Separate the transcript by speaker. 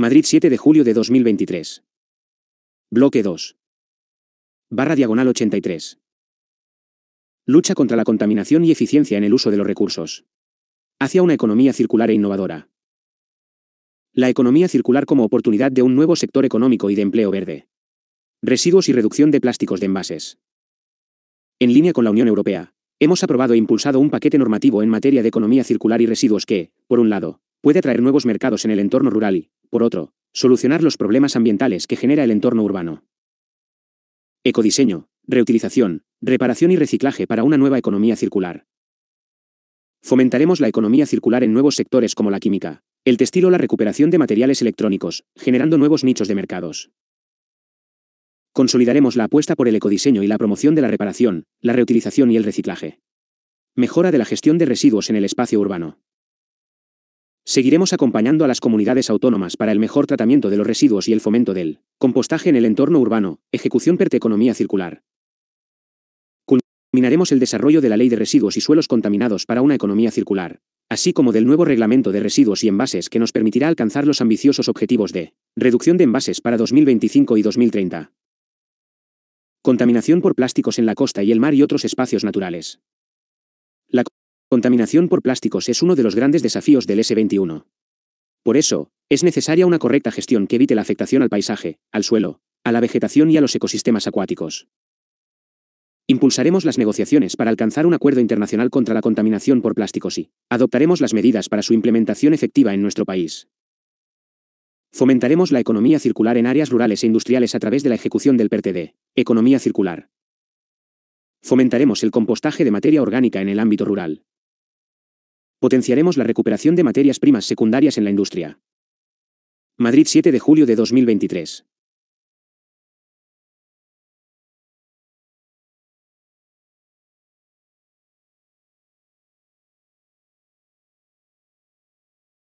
Speaker 1: Madrid 7 de julio de 2023. Bloque 2. Barra diagonal 83. Lucha contra la contaminación y eficiencia en el uso de los recursos. Hacia una economía circular e innovadora. La economía circular como oportunidad de un nuevo sector económico y de empleo verde. Residuos y reducción de plásticos de envases. En línea con la Unión Europea, hemos aprobado e impulsado un paquete normativo en materia de economía circular y residuos que, por un lado, puede atraer nuevos mercados en el entorno rural y, por otro, solucionar los problemas ambientales que genera el entorno urbano. Ecodiseño, reutilización, reparación y reciclaje para una nueva economía circular. Fomentaremos la economía circular en nuevos sectores como la química, el textil o la recuperación de materiales electrónicos, generando nuevos nichos de mercados. Consolidaremos la apuesta por el ecodiseño y la promoción de la reparación, la reutilización y el reciclaje. Mejora de la gestión de residuos en el espacio urbano. Seguiremos acompañando a las comunidades autónomas para el mejor tratamiento de los residuos y el fomento del compostaje en el entorno urbano, ejecución perte economía circular. Culminaremos el desarrollo de la Ley de Residuos y Suelos Contaminados para una economía circular, así como del nuevo reglamento de residuos y envases que nos permitirá alcanzar los ambiciosos objetivos de reducción de envases para 2025 y 2030. Contaminación por plásticos en la costa y el mar y otros espacios naturales. Contaminación por plásticos es uno de los grandes desafíos del S21. Por eso, es necesaria una correcta gestión que evite la afectación al paisaje, al suelo, a la vegetación y a los ecosistemas acuáticos. Impulsaremos las negociaciones para alcanzar un acuerdo internacional contra la contaminación por plásticos y adoptaremos las medidas para su implementación efectiva en nuestro país. Fomentaremos la economía circular en áreas rurales e industriales a través de la ejecución del PRTD e economía circular. Fomentaremos el compostaje de materia orgánica en el ámbito rural. Potenciaremos la recuperación de materias primas secundarias en la industria. Madrid 7 de julio de 2023.